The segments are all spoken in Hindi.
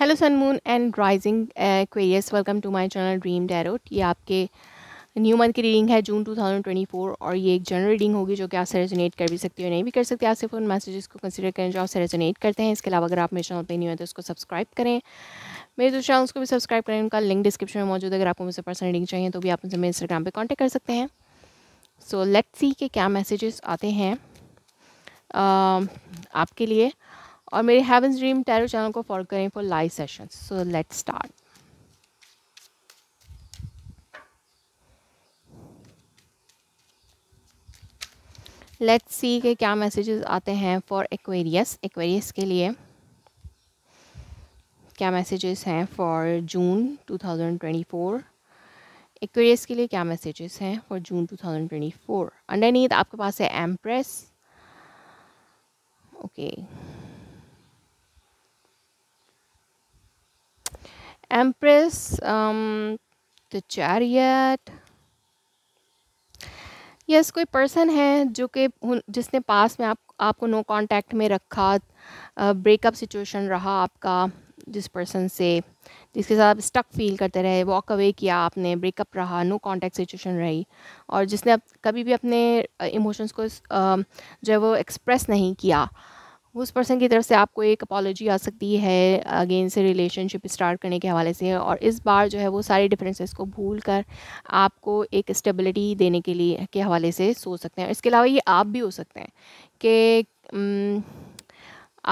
Hello sun moon and rising Aquarius welcome to my channel dream tarot ये आपके न्यू मंथ की रीडिंग है जून 2024 और ये एक जनरल रीडिंग होगी जो कि आप सेरेजोनेट कर भी सकती हो नहीं भी कर सकते आपसे फ़ोन मैसेजेस को कंसिडर करें जो आप सेरेजोनेट करते हैं इसके अलावा अगर आप मेरे चैनल पर न्यू है तो उसको सब्सक्राइब करें मेरे दूसरे चैनल को भी सब्सक्राइब करें उनका लिंक डिस्क्रिप्शन में मौजूद है अगर आपको मुझसे पर्सनल रीडिंग चाहिए तो भी आप उनसे मेरे इंस्टाग्राम पर कॉन्टेक्ट कर सकते हैं सो लेट्स सी के क्या मैसेजेस आते हैं आपके लिए और मेरे हेवन ड्रीम टैरो चैनल को फॉलो करें for live session so let start let's see के क्या मैसेजेस आते हैं फॉर एक्वेरियस एक्वेरियस के लिए क्या मैसेजेस हैं फॉर जून 2024 एक्वेरियस के लिए क्या मैसेजेस हैं फॉर जून 2024 अंडरनीथ आपके पास है Empress okay okay. Empress, um, the Chariot. Yes कोई पर्सन है जो कि जिसने पास में आप आपको नो कांटेक्ट में रखा ब्रेकअप सिचुएशन रहा आपका जिस पर्सन से जिसके साथ आप स्टक फील करते रहे वॉक अवे किया आपने ब्रेकअप रहा नो कांटेक्ट सिचुएशन रही और जिसने कभी भी अपने इमोशंस को जो है वो एक्सप्रेस नहीं किया उस पर्सन की तरफ से आपको एक अपॉलोजी आ सकती है अगेन से रिलेशनशिप स्टार्ट करने के हवाले से और इस बार जो है वो सारे डिफरेंसेस को भूल कर आपको एक स्टेबिलिटी देने के लिए के हवाले से सोच सकते हैं इसके अलावा ये आप भी हो सकते हैं कि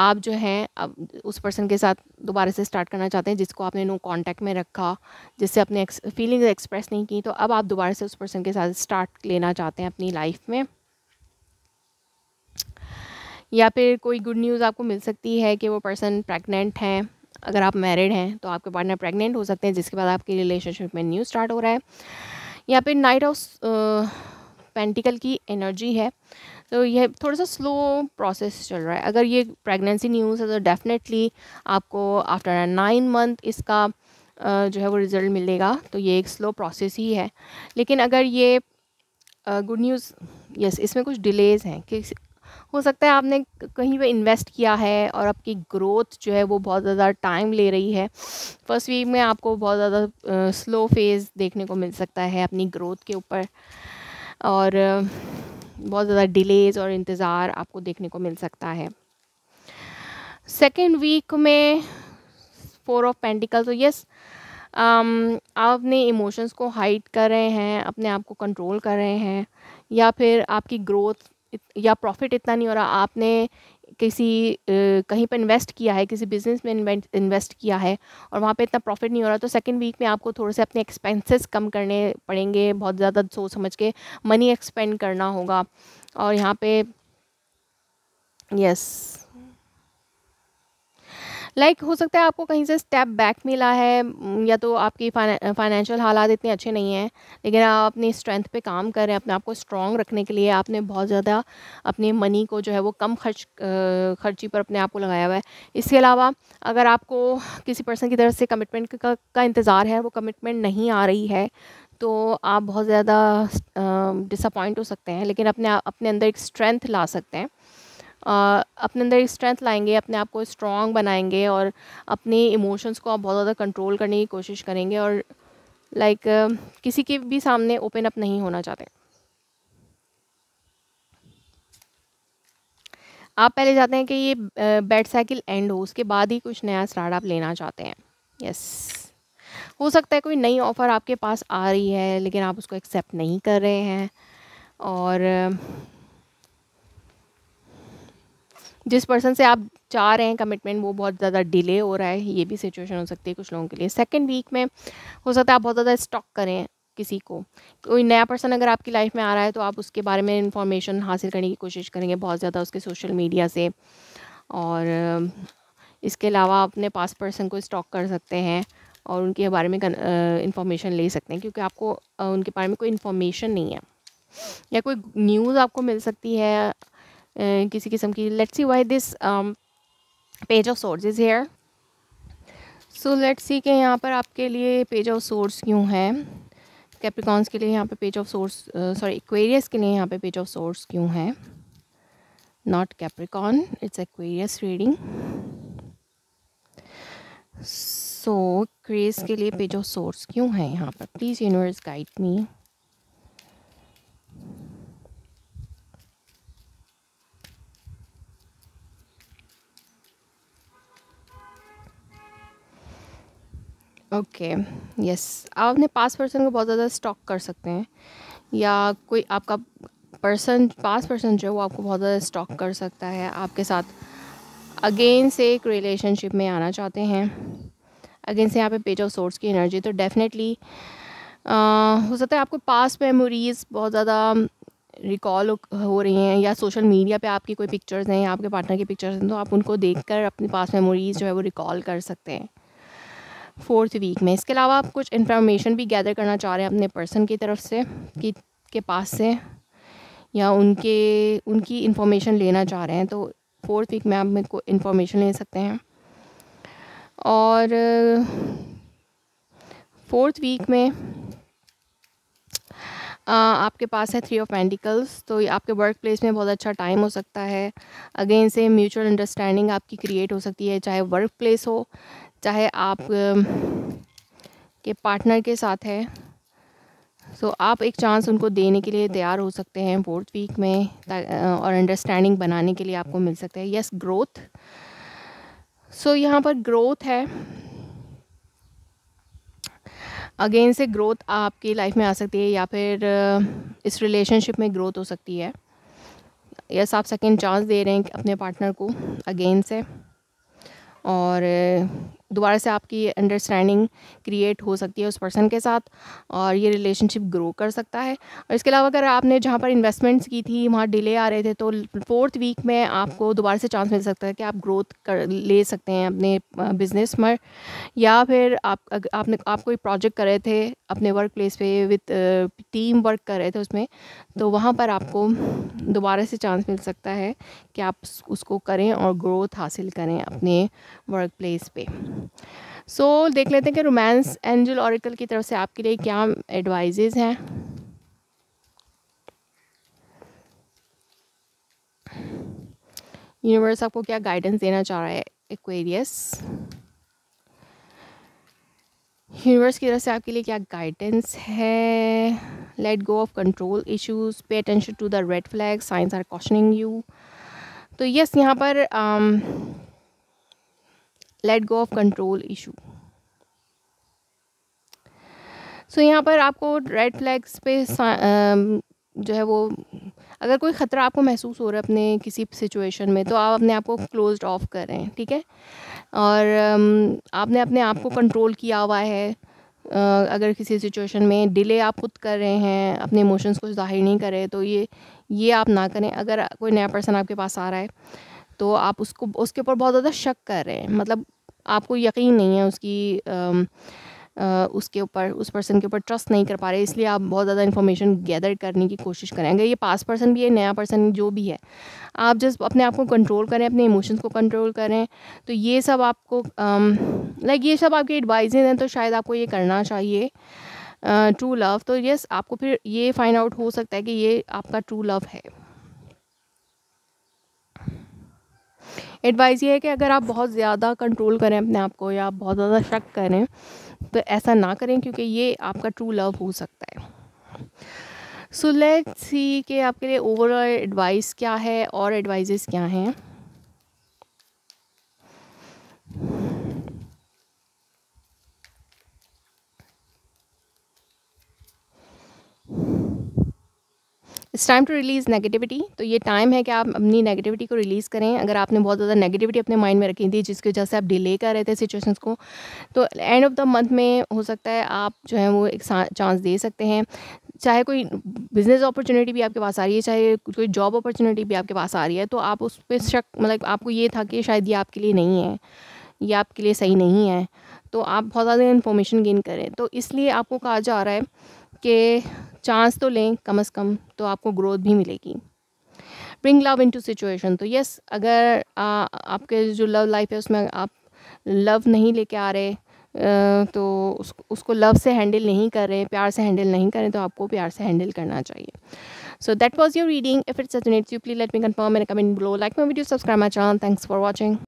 आप जो हैं अब उस पर्सन के साथ दोबारा से स्टार्ट करना चाहते हैं जिसको आपने नो कांटेक्ट में रखा जिससे अपने फीलिंग्स एक्सप्रेस नहीं की तो अब आप दोबारा से उस पर्सन के साथ स्टार्ट लेना चाहते हैं अपनी लाइफ में या फिर कोई गुड न्यूज़ आपको मिल सकती है कि वो पर्सन प्रेग्नेंट हैं अगर आप मैरिड हैं तो आपके पार्टनर प्रेग्नेंट हो सकते हैं जिसके बाद आपकी रिलेशनशिप में न्यू स्टार्ट हो रहा है या फिर नाइट ऑफ पेंटिकल की एनर्जी है तो यह थोड़ा सा स्लो प्रोसेस चल रहा है अगर ये प्रेगनेंसी न्यूज़ है तो डेफिनेटली आपको आफ्टर नाइन मंथ इसका जो है वो रिज़ल्ट मिलेगा तो ये एक स्लो प्रोसेस ही है लेकिन अगर ये गुड न्यूज़ यस इसमें कुछ डिलेज़ हैं कि हो सकता है आपने कहीं पे इन्वेस्ट किया है और आपकी ग्रोथ जो है वो बहुत ज़्यादा टाइम ले रही है फर्स्ट वीक में आपको बहुत ज़्यादा स्लो फेज़ देखने को मिल सकता है अपनी ग्रोथ के ऊपर और बहुत ज़्यादा डिलेज और इंतज़ार आपको देखने को मिल सकता है सेकेंड वीक में फोर ऑफ पेंटिकल तो यस आप अपने इमोशंस को हाइड कर रहे हैं अपने आप को कंट्रोल कर रहे हैं या फिर आपकी ग्रोथ या प्रॉफिट इतना नहीं हो रहा आपने किसी कहीं पर इन्वेस्ट किया है किसी बिजनेस में इन्वेस्ट किया है और वहाँ पे इतना प्रॉफिट नहीं हो रहा तो सेकंड वीक में आपको थोड़े से अपने एक्सपेंसेस कम करने पड़ेंगे बहुत ज़्यादा सोच समझ के मनी एक्सपेंड करना होगा और यहाँ पे यस लाइक like, हो सकता है आपको कहीं से स्टेप बैक मिला है या तो आपकी फाइनेंशियल हालात इतने अच्छे नहीं हैं लेकिन आप अपनी स्ट्रेंथ पे काम कर रहे हैं अपने आप को स्ट्रॉन्ग रखने के लिए आपने बहुत ज़्यादा अपने मनी को जो है वो कम खर्च खर्ची पर अपने आप को लगाया हुआ है इसके अलावा अगर आपको किसी पर्सन की तरफ से कमिटमेंट का, का इंतज़ार है वो कमिटमेंट नहीं आ रही है तो आप बहुत ज़्यादा डिसअपॉइंट हो सकते हैं लेकिन अपने अपने अंदर एक स्ट्रेंथ ला सकते हैं अपने अंदर स्ट्रेंथ लाएंगे अपने आप को स्ट्रॉन्ग बनाएंगे और अपने इमोशंस को आप बहुत ज़्यादा कंट्रोल करने की कोशिश करेंगे और लाइक like, किसी के भी सामने ओपन अप नहीं होना चाहते आप पहले चाहते हैं कि ये बेड साइकिल एंड हो उसके बाद ही कुछ नया स्टार्ट आप लेना चाहते हैं यस yes. हो सकता है कोई नई ऑफ़र आपके पास आ रही है लेकिन आप उसको एक्सेप्ट नहीं कर रहे हैं और जिस पर्सन से आप चाह रहे हैं कमिटमेंट वो बहुत ज़्यादा डिले हो रहा है ये भी सिचुएशन हो सकती है कुछ लोगों के लिए सेकेंड वीक में हो सकता है आप बहुत ज़्यादा स्टॉक करें किसी को कोई नया पर्सन अगर आपकी लाइफ में आ रहा है तो आप उसके बारे में इन्फॉर्मेशन हासिल करने की कोशिश करेंगे बहुत ज़्यादा उसके सोशल मीडिया से और इसके अलावा अपने पास पर्सन को स्टॉक कर सकते हैं और उनके बारे में इन्फॉर्मेशन ले सकते हैं क्योंकि आपको उनके बारे में कोई इन्फॉर्मेशन नहीं है या कोई न्यूज़ आपको मिल सकती है किसी किस्म की let's see why this page of swords is here so let's see के यहाँ पर आपके लिए पेज ऑफ सोर्स क्यों है कैप्रिकॉन्स के लिए यहाँ पे page of swords sorry Aquarius के लिए यहाँ पे पेज ऑफ सोर्स क्यों है not Capricorn it's Aquarius reading so क्रेज के लिए पेज ऑफ सोर्स क्यों है यहाँ पर please universe guide me okay yes आप अपने पास पर्सन को बहुत ज़्यादा स्टॉक कर सकते हैं या कोई आपका पर्सन पास पर्सन जो है वो आपको बहुत ज़्यादा स्टॉक कर सकता है आपके साथ अगेन से एक रिलेशनशिप में आना चाहते हैं अगेन से यहाँ पे पेज ऑफ सोर्स की एनर्जी तो डेफिनेटली हो सकता है आपको पास मेमोरीज़ बहुत ज़्यादा रिकॉल हो रही हैं या सोशल मीडिया पे आपकी कोई पिक्चर्स हैं या आपके पार्टनर की पिक्चर्स हैं तो आप उनको देखकर अपनी पास मेमोरीज़ जो है वो रिकॉल कर सकते हैं फोर्थ वीक में इसके अलावा आप कुछ इन्फॉर्मेशन भी गैदर करना चाह रहे हैं अपने पर्सन की तरफ से कि के पास से या उनके उनकी इन्फॉर्मेशन लेना चाह रहे हैं तो फोर्थ वीक में आप मेरे को इन्फॉर्मेशन ले सकते हैं और फोर्थ वीक में आ, आपके पास है थ्री ऑफ पेंटिकल्स तो आपके वर्क प्लेस में बहुत अच्छा टाइम हो सकता है अगेन से म्यूचुअल अंडरस्टैंडिंग आपकी क्रिएट हो सकती है चाहे वर्क प्लेस हो चाहे आप के पार्टनर के साथ है सो so, आप एक चांस उनको देने के लिए तैयार हो सकते हैं फोर्थ वीक में और अंडरस्टैंडिंग बनाने के लिए आपको मिल सकता है यस ग्रोथ सो यहाँ पर ग्रोथ है अगेन से ग्रोथ आपकी लाइफ में आ सकती है या फिर इस रिलेशनशिप में ग्रोथ हो सकती है यस आप सेकेंड चांस दे रहे हैं अपने पार्टनर को अगेन से और दोबारा से आपकी अंडरस्टैंडिंग क्रिएट हो सकती है उस पर्सन के साथ और ये रिलेशनशिप ग्रो कर सकता है और इसके अलावा अगर आपने जहाँ पर इन्वेस्टमेंट्स की थी वहाँ डिले आ रहे थे तो फोर्थ वीक में आपको दोबारा से चांस मिल सकता है कि आप ग्रोथ कर ले सकते हैं अपने बिजनेस में या फिर आप अगर आपने आप कोई प्रोजेक्ट कर रहे थे अपने वर्क प्लेस पर विथ टीम वर्क कर रहे थे उसमें तो वहाँ पर आपको दोबारा से चांस मिल सकता है कि आप उसको करें और ग्रोथ हासिल करें अपने वर्क प्लेस पर सो so, देख लेते हैं कि रोमांस एंजल ऑरिकल की तरफ से आपके लिए क्या एडवाइजेज़ हैं यूनिवर्स आपको क्या गाइडेंस देना चाह रहा है एक्वेरियस यूनिवर्स की तरफ से आपके लिए क्या गाइडेंस है let go of control issues पे attention to the red flag signs are questioning you तो यस यहाँ पर um, let go of control issue so यहाँ पर आपको रेड फ्लैग्स पे जो है वो अगर कोई ख़तरा आपको महसूस हो रहा है अपने किसी सिचुएशन में तो आप अपने आप को क्लोज ऑफ करें ठीक है और आपने अपने आप को कंट्रोल किया हुआ है अगर किसी सिचुएशन में डिले आप खुद कर रहे हैं अपने इमोशंस को जाहिर नहीं कर रहे तो ये ये आप ना करें अगर कोई नया पर्सन आपके पास आ रहा है तो आप उसको उसके ऊपर बहुत ज़्यादा शक कर रहे हैं मतलब आपको यकीन नहीं है उसकी आ, आ, उसके ऊपर उस पर्सन के ऊपर ट्रस्ट नहीं कर पा रहे इसलिए आप बहुत ज़्यादा इन्फॉर्मेशन गैदर करने की कोशिश करें अगर ये पास पर्सन भी है नया पर्सन जो भी है आप जस्ट अपने आप को कंट्रोल करें अपने इमोशंस को कंट्रोल करें तो ये सब आपको लाइक ये सब आपकी एडवाइजेज हैं तो शायद आपको ये करना चाहिए ट्रू लव तो यस आपको फिर ये फाइंड आउट हो सकता है कि ये आपका ट्रू लव है एडवाइस ये है कि अगर आप बहुत ज़्यादा कंट्रोल करें अपने आप को या आप बहुत ज़्यादा शक करें तो ऐसा ना करें क्योंकि ये आपका ट्रू लव हो सकता है सो लेट्स सी के आपके लिए ओवरऑल एडवाइस क्या है और एडवाइजेस क्या हैं it's time to release negativity तो ये टाइम है कि आप अपनी नेगेटिविटी को रिलीज़ करें अगर आपने बहुत ज़्यादा नेगेटिविटी अपने माइंड में रखी थी जिसकी वजह से आप डिले कर रहे थे सिचुएशंस को तो एंड ऑफ द मंथ में हो सकता है आप जो है वो एक चांस दे सकते हैं चाहे कोई बिज़नेस अपॉर्चुनिटी भी आपके पास आ रही है चाहे कोई जॉब अपॉर्चुनिटी भी आपके पास आ रही है तो आप उस पर शक मतलब आपको ये था कि शायद ये आपके लिए नहीं है ये आपके लिए सही नहीं है तो आप बहुत ज़्यादा इन्फॉर्मेशन गेन करें तो इसलिए आपको कहा जा रहा है कि चांस तो लें कम अज़ कम तो आपको ग्रोथ भी मिलेगी bring love into situation तो यस अगर आ, आपके जो लव लाइफ है उसमें आप लव नहीं लेके आ रहे तो उस, उसको लव से हैंडल नहीं कर रहे प्यार से हैंडल नहीं कर रहे तो आपको प्यार से हैंडल करना चाहिए so that was your reading if it's you please let me confirm and comment below like my video subscribe my channel thanks for watching